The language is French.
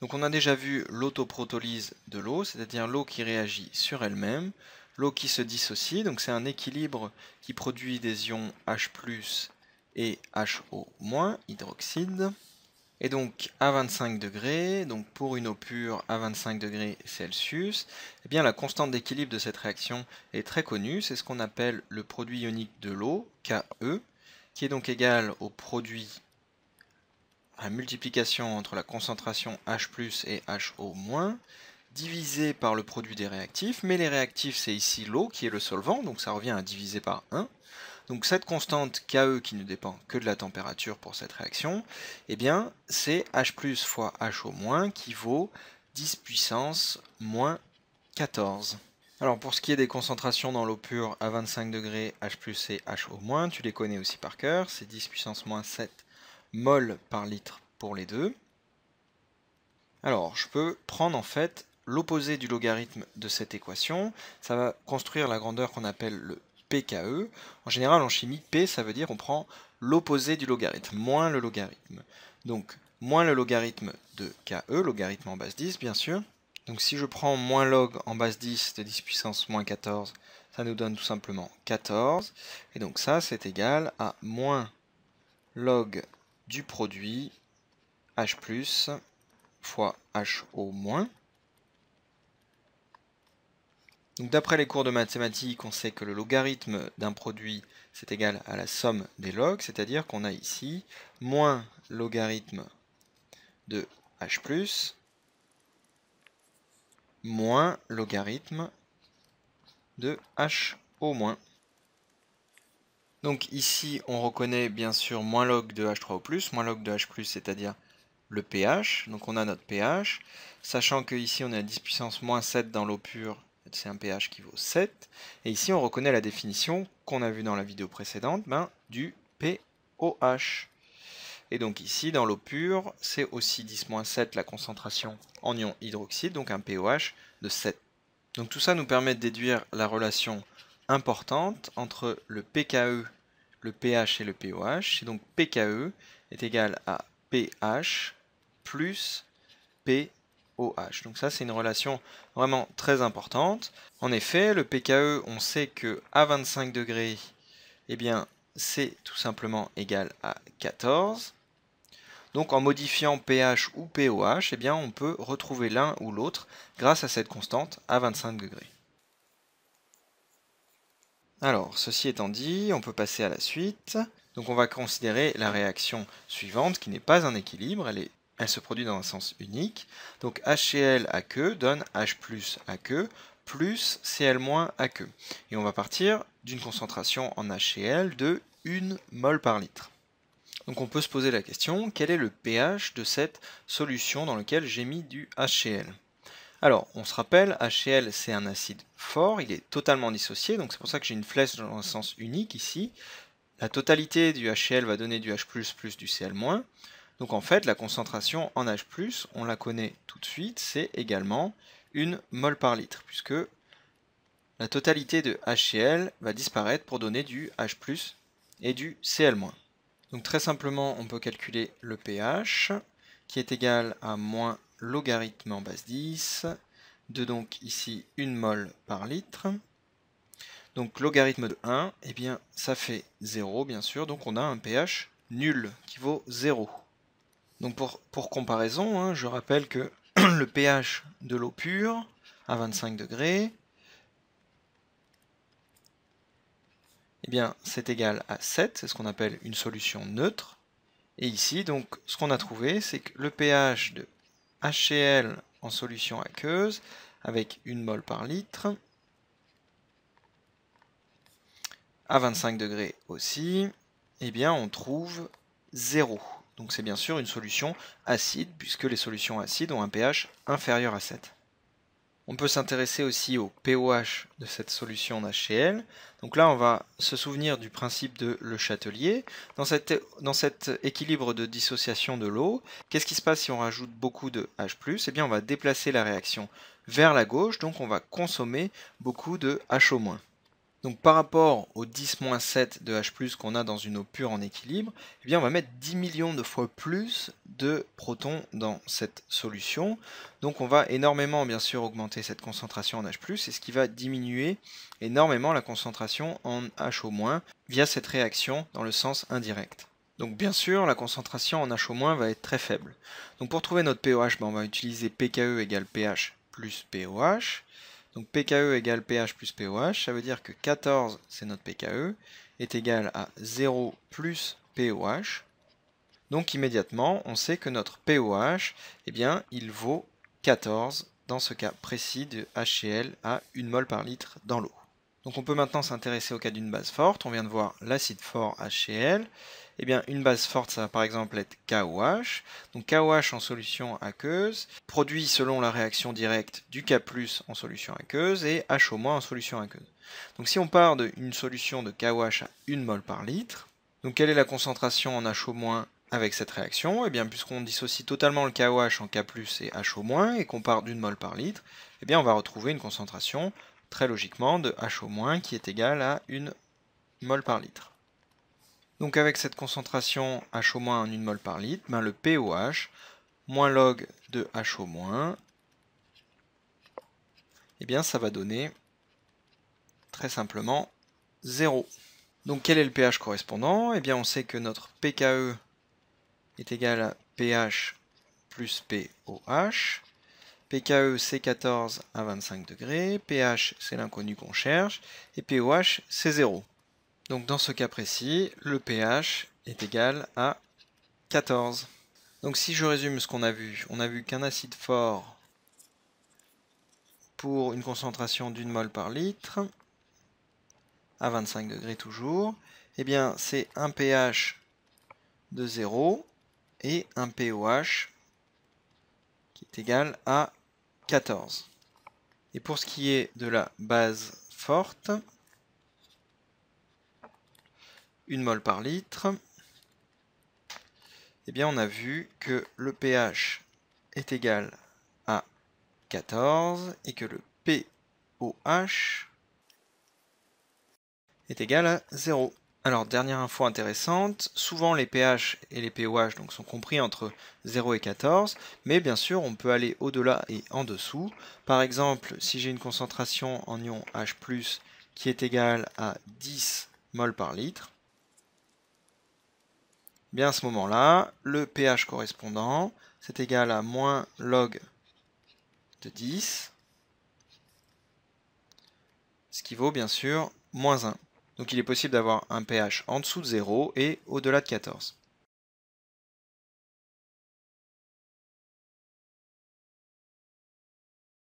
Donc on a déjà vu l'autoprotolyse de l'eau, c'est-à-dire l'eau qui réagit sur elle-même, l'eau qui se dissocie, donc c'est un équilibre qui produit des ions H+, et HO-, hydroxyde. Et donc à 25 degrés, donc pour une eau pure à 25 degrés Celsius, eh bien la constante d'équilibre de cette réaction est très connue, c'est ce qu'on appelle le produit ionique de l'eau, KE, qui est donc égal au produit multiplication entre la concentration H+, et HO-, divisé par le produit des réactifs, mais les réactifs c'est ici l'eau qui est le solvant, donc ça revient à diviser par 1. Donc cette constante KE qui ne dépend que de la température pour cette réaction, eh bien c'est H+, fois HO- qui vaut 10 puissance moins 14. Alors pour ce qui est des concentrations dans l'eau pure à 25 degrés, H+, et HO-, tu les connais aussi par cœur, c'est 10 puissance moins 7 mol par litre pour les deux. Alors, je peux prendre en fait l'opposé du logarithme de cette équation. Ça va construire la grandeur qu'on appelle le PKE. En général, en chimie, P, ça veut dire qu'on prend l'opposé du logarithme, moins le logarithme. Donc, moins le logarithme de KE, logarithme en base 10, bien sûr. Donc, si je prends moins log en base 10 de 10 puissance moins 14, ça nous donne tout simplement 14. Et donc ça, c'est égal à moins log du produit H plus fois HO moins. d'après les cours de mathématiques, on sait que le logarithme d'un produit, c'est égal à la somme des logs, c'est-à-dire qu'on a ici moins logarithme de H plus moins logarithme de H au moins. Donc ici, on reconnaît bien sûr moins log de H3O+, moins log de H+, c'est-à-dire le pH. Donc on a notre pH, sachant que ici on est à 10 puissance moins 7 dans l'eau pure, c'est un pH qui vaut 7. Et ici, on reconnaît la définition qu'on a vue dans la vidéo précédente, ben, du pOH. Et donc ici, dans l'eau pure, c'est aussi 10-7 la concentration en ion hydroxyde, donc un pOH de 7. Donc tout ça nous permet de déduire la relation importante entre le pKe, le pH et le pOH. Et donc pKe est égal à pH plus pOH. Donc ça, c'est une relation vraiment très importante. En effet, le pKe, on sait que à 25 degrés, eh bien, c'est tout simplement égal à 14. Donc en modifiant pH ou pOH, eh bien, on peut retrouver l'un ou l'autre grâce à cette constante à 25 degrés. Alors, ceci étant dit, on peut passer à la suite. Donc on va considérer la réaction suivante, qui n'est pas un équilibre, elle, se produit dans un sens unique. Donc HCl à queue donne H plus à plus Cl moins à Et on va partir d'une concentration en HCl de 1 mol par litre. Donc on peut se poser la question, quel est le pH de cette solution dans laquelle j'ai mis du HCl alors, on se rappelle, HCl, c'est un acide fort, il est totalement dissocié, donc c'est pour ça que j'ai une flèche dans un sens unique ici. La totalité du HCl va donner du H+, plus du Cl-. Donc en fait, la concentration en H+, on la connaît tout de suite, c'est également une molle par litre, puisque la totalité de HCl va disparaître pour donner du H+, et du Cl-. Donc très simplement, on peut calculer le pH, qui est égal à moins logarithme en base 10 de donc ici 1 mol par litre. Donc logarithme de 1, et eh bien ça fait 0 bien sûr, donc on a un pH nul qui vaut 0. Donc pour, pour comparaison, hein, je rappelle que le pH de l'eau pure à 25 degrés, et eh bien c'est égal à 7, c'est ce qu'on appelle une solution neutre. Et ici, donc, ce qu'on a trouvé, c'est que le pH de HCl en solution aqueuse avec une mol par litre à 25 degrés aussi, eh bien on trouve 0. Donc c'est bien sûr une solution acide puisque les solutions acides ont un pH inférieur à 7. On peut s'intéresser aussi au pOH de cette solution en HCl. Donc là, on va se souvenir du principe de Le Châtelier. Dans, cette, dans cet équilibre de dissociation de l'eau, qu'est-ce qui se passe si on rajoute beaucoup de H+, Eh bien, on va déplacer la réaction vers la gauche, donc on va consommer beaucoup de HO-. Donc par rapport au 10-7 de H+, qu'on a dans une eau pure en équilibre, eh bien on va mettre 10 millions de fois plus de protons dans cette solution. Donc on va énormément bien sûr augmenter cette concentration en H+, et ce qui va diminuer énormément la concentration en HO- via cette réaction dans le sens indirect. Donc bien sûr, la concentration en HO- va être très faible. Donc pour trouver notre pOH, ben, on va utiliser pKe égale pH plus pOH. Donc pKe égale pH plus pOH, ça veut dire que 14, c'est notre pKe, est égal à 0 plus pOH. Donc immédiatement, on sait que notre pOH, eh bien, il vaut 14 dans ce cas précis de HCl à 1 mol par litre dans l'eau. Donc on peut maintenant s'intéresser au cas d'une base forte. On vient de voir l'acide fort HCl. et eh bien, une base forte, ça va par exemple être KOH. Donc KOH en solution aqueuse, produit selon la réaction directe du K+, en solution aqueuse, et HO- en solution aqueuse. Donc si on part d'une solution de KOH à 1 mol par litre, donc quelle est la concentration en HO- avec cette réaction Et eh bien, puisqu'on dissocie totalement le KOH en K+, et HO- et qu'on part d'une mol par litre, eh bien, on va retrouver une concentration très logiquement de H au qui est égal à 1 mol par litre. Donc avec cette concentration H en 1 mol par litre, ben le POH moins log de H au moins, eh bien ça va donner très simplement 0. Donc quel est le pH correspondant Eh bien on sait que notre pKe est égal à pH plus POH. PKE c'est 14 à 25 degrés, pH c'est l'inconnu qu'on cherche, et pOH c'est 0. Donc dans ce cas précis, le pH est égal à 14. Donc si je résume ce qu'on a vu, on a vu qu'un acide fort pour une concentration d'une mole par litre, à 25 degrés toujours, eh bien c'est un pH de 0 et un pOH qui est égal à 14. Et pour ce qui est de la base forte, une mole par litre, eh bien on a vu que le pH est égal à 14 et que le POH est égal à 0. Alors, dernière info intéressante, souvent les pH et les pOH donc, sont compris entre 0 et 14, mais bien sûr on peut aller au-delà et en dessous. Par exemple, si j'ai une concentration en ion H+, qui est égale à 10 mol par litre, bien à ce moment-là, le pH correspondant, c'est égal à moins log de 10, ce qui vaut bien sûr moins 1 donc il est possible d'avoir un pH en dessous de 0 et au-delà de 14.